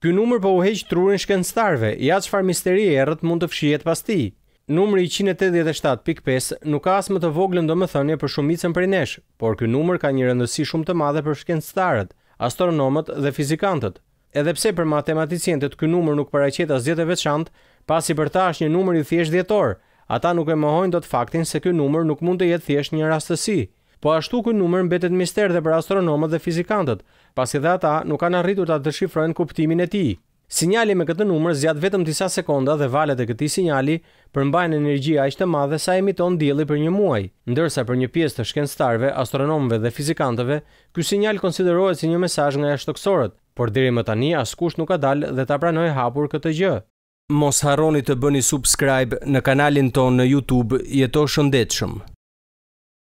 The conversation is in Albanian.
Ky numër po u heq trurin shkencëtarve, ja çfarë misteri errët mund të fshihet pas tij. Numri 187.5 nuk ka as më të voglën domethënie për shumicën prej nesh, por ky numër ka një rëndësi shumë të madhe për shkencëtarët, astronomët dhe fizikantët. Edhe pse për matematicientët ky numër nuk paraqet asgjë të veçantë, pasi për ta është një numër i thjeshtë dhjetor, ata nuk e mohojnë dot faktin se ky numër nuk mund të jetë thjesht një rastësi po ashtu ky numër mbetet mister dhe për astronomët dhe fizikantët, pasi dhe ata nuk kanë arritur ta dëshifrojnë kuptimin e tij. Sinjali me këtë numër zgjat vetëm disa sekonda dhe valët e këtij sinjali përmbajnë energji aq të madhe sa emiton dielli për një muaj. Ndërsa për një pjesë të shkencëtarëve, astronomëve dhe fizikantëve, ky sinjal konsiderohet si një mesazh nga jashtëkësorët, por deri më tani askush nuk ka dalë dhe ta pranoi hapur këtë gjë. Mos harroni të bëni subscribe në kanalin tonë në YouTube, jeto shëndetshëm.